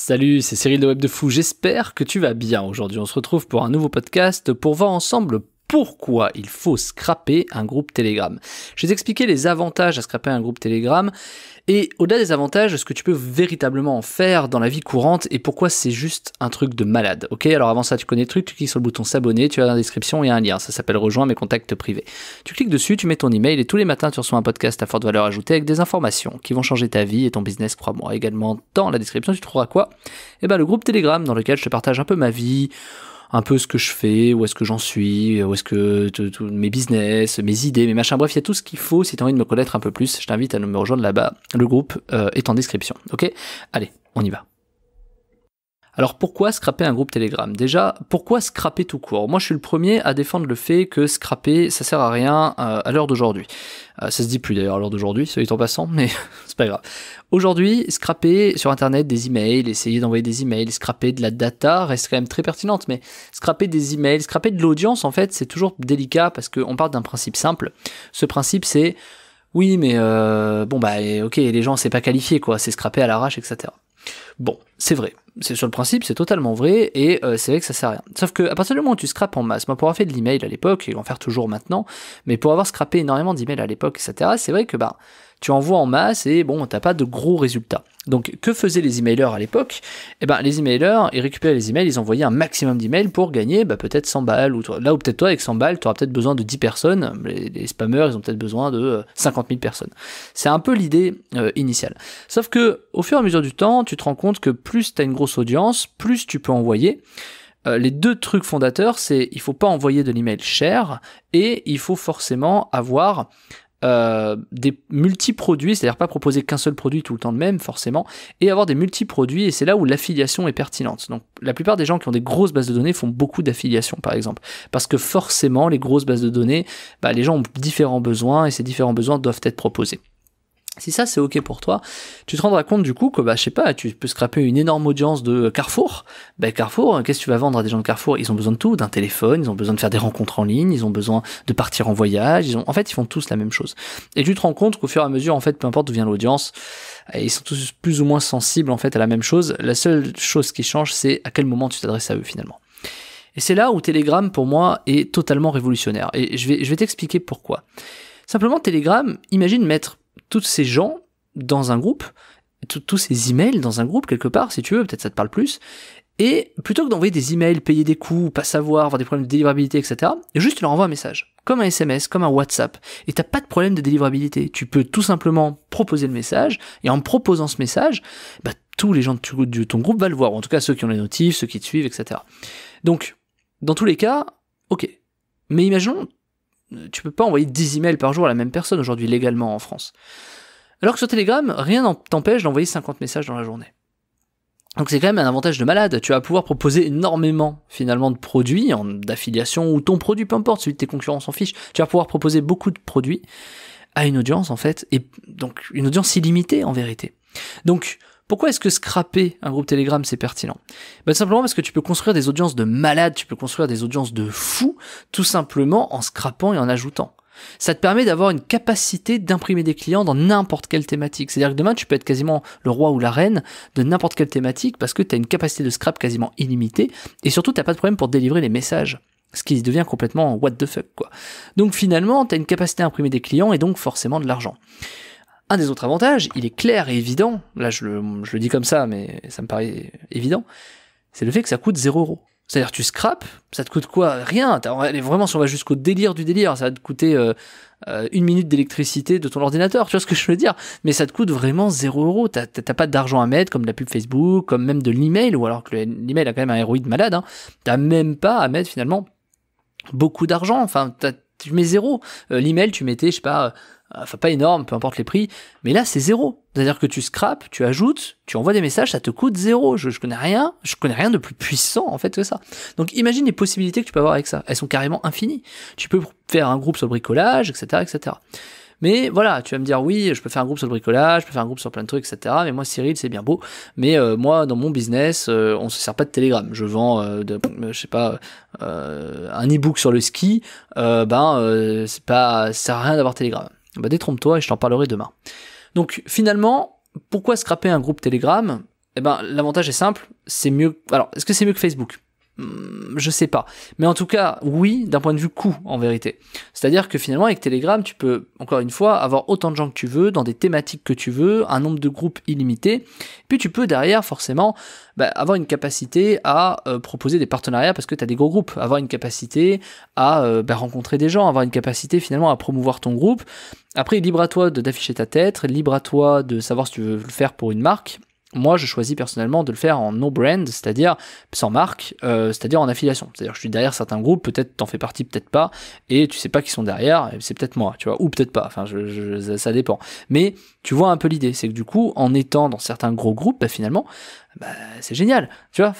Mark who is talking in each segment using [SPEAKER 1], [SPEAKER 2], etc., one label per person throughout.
[SPEAKER 1] Salut, c'est Cyril de Web de Fou, j'espère que tu vas bien. Aujourd'hui on se retrouve pour un nouveau podcast pour voir ensemble pourquoi il faut scraper un groupe Telegram. Je vais t'expliquer les avantages à scraper un groupe Telegram et au-delà des avantages, ce que tu peux véritablement en faire dans la vie courante et pourquoi c'est juste un truc de malade. Ok, alors avant ça, tu connais le truc, tu cliques sur le bouton s'abonner, tu as dans la description, et un lien, ça s'appelle rejoins mes contacts privés. Tu cliques dessus, tu mets ton email et tous les matins, tu reçois un podcast à forte valeur ajoutée avec des informations qui vont changer ta vie et ton business, crois-moi. Également, dans la description, tu trouveras quoi Eh ben, le groupe Telegram dans lequel je te partage un peu ma vie, un peu ce que je fais, où est-ce que j'en suis, où est-ce que mes business, mes idées, mes machins. Bref, il y a tout ce qu'il faut. Si tu envie de me connaître un peu plus, je t'invite à me rejoindre là-bas. Le groupe euh, est en description. Ok Allez, on y va. Alors pourquoi scraper un groupe Telegram Déjà, pourquoi scraper tout court Moi je suis le premier à défendre le fait que scraper ça sert à rien euh, à l'heure d'aujourd'hui. Euh, ça se dit plus d'ailleurs à l'heure d'aujourd'hui, est en passant, mais c'est pas grave. Aujourd'hui, scraper sur internet des emails, essayer d'envoyer des emails, scraper de la data reste quand même très pertinente, mais scraper des emails, scraper de l'audience en fait c'est toujours délicat parce qu'on parle d'un principe simple. Ce principe c'est oui mais euh, bon bah ok les gens c'est pas qualifié quoi, c'est scraper à l'arrache etc. Bon, c'est vrai. C'est sur le principe, c'est totalement vrai, et euh, c'est vrai que ça sert à rien. Sauf que à partir du moment où tu scrapes en masse, moi pour avoir fait de l'email à l'époque, et en faire toujours maintenant, mais pour avoir scrappé énormément d'emails à l'époque, etc., c'est vrai que bah tu envoies en masse et bon, t'as pas de gros résultats. Donc, que faisaient les emailers à l'époque Eh ben, les emailers, ils récupéraient les emails, ils envoyaient un maximum d'emails pour gagner bah, peut-être 100 balles. Ou, là, où peut-être toi, avec 100 balles, tu auras peut-être besoin de 10 personnes. Les, spammers, ils ont peut-être besoin de 50 euh, 000 personnes. C'est un peu l'idée euh, initiale. Sauf que, au fur et à mesure du temps, tu te rends compte que plus tu as une grosse audience, plus tu peux envoyer. Euh, les deux trucs fondateurs, c'est il faut pas envoyer de l'email cher et il faut forcément avoir euh, des multi-produits, c'est-à-dire pas proposer qu'un seul produit tout le temps de même, forcément, et avoir des multi-produits, et c'est là où l'affiliation est pertinente. Donc la plupart des gens qui ont des grosses bases de données font beaucoup d'affiliation, par exemple, parce que forcément, les grosses bases de données, bah, les gens ont différents besoins, et ces différents besoins doivent être proposés. Si ça c'est ok pour toi, tu te rendras compte du coup que bah je sais pas, tu peux scraper une énorme audience de Carrefour. Ben, Carrefour, euh, qu'est-ce que tu vas vendre à des gens de Carrefour Ils ont besoin de tout, d'un téléphone, ils ont besoin de faire des rencontres en ligne, ils ont besoin de partir en voyage, ils ont en fait ils font tous la même chose. Et tu te rends compte qu'au fur et à mesure en fait peu importe d'où vient l'audience, ils sont tous plus ou moins sensibles en fait à la même chose. La seule chose qui change c'est à quel moment tu t'adresses à eux finalement. Et c'est là où Telegram pour moi est totalement révolutionnaire et je vais je vais t'expliquer pourquoi. Simplement Telegram, imagine mettre toutes ces gens dans un groupe, tous ces emails dans un groupe quelque part, si tu veux, peut-être ça te parle plus. Et plutôt que d'envoyer des emails, payer des coûts, pas savoir, avoir des problèmes de délivrabilité, etc., juste leur envoie un message, comme un SMS, comme un WhatsApp, et t'as pas de problème de délivrabilité. Tu peux tout simplement proposer le message, et en proposant ce message, bah, tous les gens de ton groupe vont le voir, en tout cas ceux qui ont les notifs, ceux qui te suivent, etc. Donc, dans tous les cas, ok. Mais imaginons, tu peux pas envoyer 10 emails par jour à la même personne aujourd'hui légalement en France. Alors que sur Telegram, rien n'empêche t'empêche d'envoyer 50 messages dans la journée. Donc c'est quand même un avantage de malade, tu vas pouvoir proposer énormément finalement de produits, d'affiliation ou ton produit, peu importe, celui de tes concurrents s'en fiche, tu vas pouvoir proposer beaucoup de produits à une audience en fait, et donc une audience illimitée en vérité. Donc pourquoi est-ce que scraper un groupe Telegram c'est pertinent ben, Simplement parce que tu peux construire des audiences de malades, tu peux construire des audiences de fous, tout simplement en scrapant et en ajoutant. Ça te permet d'avoir une capacité d'imprimer des clients dans n'importe quelle thématique. C'est-à-dire que demain, tu peux être quasiment le roi ou la reine de n'importe quelle thématique parce que tu as une capacité de scrap quasiment illimitée et surtout, tu pas de problème pour délivrer les messages. Ce qui devient complètement what the fuck, quoi. Donc finalement, tu as une capacité à imprimer des clients et donc forcément de l'argent. Un des autres avantages, il est clair et évident, là je le, dis comme ça, mais ça me paraît évident, c'est le fait que ça coûte 0 euros. C'est-à-dire tu scrapes, ça te coûte quoi Rien. Vraiment, si on va jusqu'au délire du délire, ça va te coûter euh, euh, une minute d'électricité de ton ordinateur, tu vois ce que je veux dire Mais ça te coûte vraiment 0 euros. T'as pas d'argent à mettre, comme de la pub Facebook, comme même de l'email, ou alors que l'email a quand même un héroïde malade. Hein. T'as même pas à mettre finalement beaucoup d'argent. Enfin, tu mets zéro. Euh, l'email, tu mettais, je sais pas... Ah, enfin pas énorme, peu importe les prix, mais là c'est zéro. C'est-à-dire que tu scrapes, tu ajoutes, tu envoies des messages, ça te coûte zéro. Je, je, connais rien, je connais rien de plus puissant en fait que ça. Donc imagine les possibilités que tu peux avoir avec ça. Elles sont carrément infinies. Tu peux faire un groupe sur le bricolage, etc., etc. Mais voilà, tu vas me dire oui, je peux faire un groupe sur le bricolage, je peux faire un groupe sur plein de trucs, etc. Mais moi, Cyril, c'est bien beau. Mais euh, moi, dans mon business, euh, on se sert pas de Telegram. Je vends, euh, je sais pas, un e-book sur le ski. ben, c'est pas, ça sert à rien d'avoir Telegram. Bah détrompe-toi et je t'en parlerai demain. Donc finalement, pourquoi scraper un groupe Telegram Eh ben l'avantage est simple, c'est mieux. Alors, est-ce que c'est mieux que Facebook Hmm, je sais pas. Mais en tout cas, oui, d'un point de vue coût, en vérité. C'est-à-dire que finalement, avec Telegram, tu peux, encore une fois, avoir autant de gens que tu veux, dans des thématiques que tu veux, un nombre de groupes illimité. Puis tu peux derrière, forcément, bah, avoir une capacité à euh, proposer des partenariats parce que tu as des gros groupes, avoir une capacité à euh, bah, rencontrer des gens, avoir une capacité finalement à promouvoir ton groupe. Après, libre à toi d'afficher ta tête, libre à toi de savoir si tu veux le faire pour une marque, moi, je choisis personnellement de le faire en no-brand, c'est-à-dire sans marque, euh, c'est-à-dire en affiliation. C'est-à-dire que je suis derrière certains groupes, peut-être t'en fais partie, peut-être pas, et tu sais pas qui sont derrière, c'est peut-être moi, tu vois, ou peut-être pas, enfin, ça dépend. Mais tu vois un peu l'idée, c'est que du coup, en étant dans certains gros groupes, bah, finalement, bah, c'est génial, tu vois,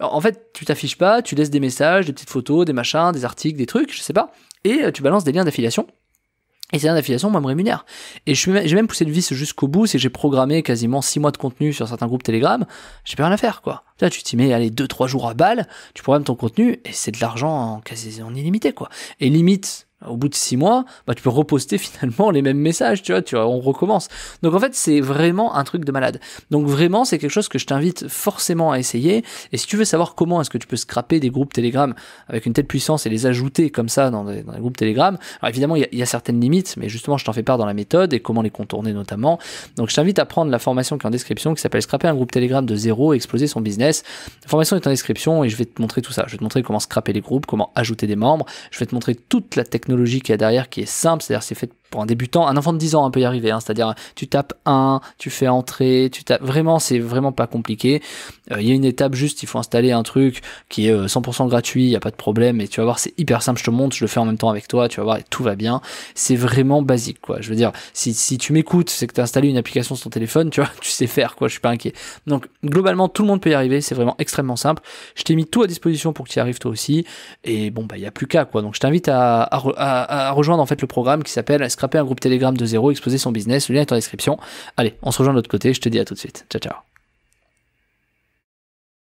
[SPEAKER 1] en fait, tu t'affiches pas, tu laisses des messages, des petites photos, des machins, des articles, des trucs, je sais pas, et euh, tu balances des liens d'affiliation, et ces d'affiliation, moi, me rémunère. Et j'ai même poussé le vice jusqu'au bout, si j'ai programmé quasiment 6 mois de contenu sur certains groupes Telegram. J'ai plus rien à faire, quoi. Là, tu t'y mets, allez, 2-3 jours à balle, tu programmes ton contenu, et c'est de l'argent en quasi en illimité, quoi. Et limite, au bout de six mois, bah, tu peux reposter finalement les mêmes messages, tu vois, tu on recommence. Donc en fait, c'est vraiment un truc de malade. Donc vraiment, c'est quelque chose que je t'invite forcément à essayer. Et si tu veux savoir comment est-ce que tu peux scraper des groupes Telegram avec une telle puissance et les ajouter comme ça dans des, dans groupes Telegram, alors évidemment, il y, y, a certaines limites, mais justement, je t'en fais part dans la méthode et comment les contourner notamment. Donc je t'invite à prendre la formation qui est en description qui s'appelle Scraper un groupe Telegram de zéro et exploser son business. La formation est en description et je vais te montrer tout ça. Je vais te montrer comment scraper les groupes, comment ajouter des membres. Je vais te montrer toute la technique technologie qu'il y a derrière qui est simple, c'est-à-dire c'est fait pour un débutant, un enfant de 10 ans hein, peut y arriver. Hein. C'est-à-dire, tu tapes un, tu fais entrer, tu tapes. Vraiment, c'est vraiment pas compliqué. Euh, il y a une étape juste, il faut installer un truc qui est 100% euh, gratuit, il n'y a pas de problème. Et tu vas voir, c'est hyper simple. Je te montre, je le fais en même temps avec toi, tu vas voir, et tout va bien. C'est vraiment basique, quoi. Je veux dire, si, tu m'écoutes, c'est que tu as installé une application sur ton téléphone, tu vois, tu sais faire, quoi. Je suis pas inquiet. Donc, globalement, tout le monde peut y arriver. C'est vraiment extrêmement simple. Je t'ai mis tout à disposition pour que tu y arrives toi aussi. Et bon, bah, il n'y a plus qu'à, quoi. Donc, je t'invite à, rejoindre, en fait, le programme qui s'appelle scraper un groupe Telegram de zéro, exposer son business. Le lien est en description. Allez, on se rejoint de l'autre côté. Je te dis à tout de suite. Ciao, ciao.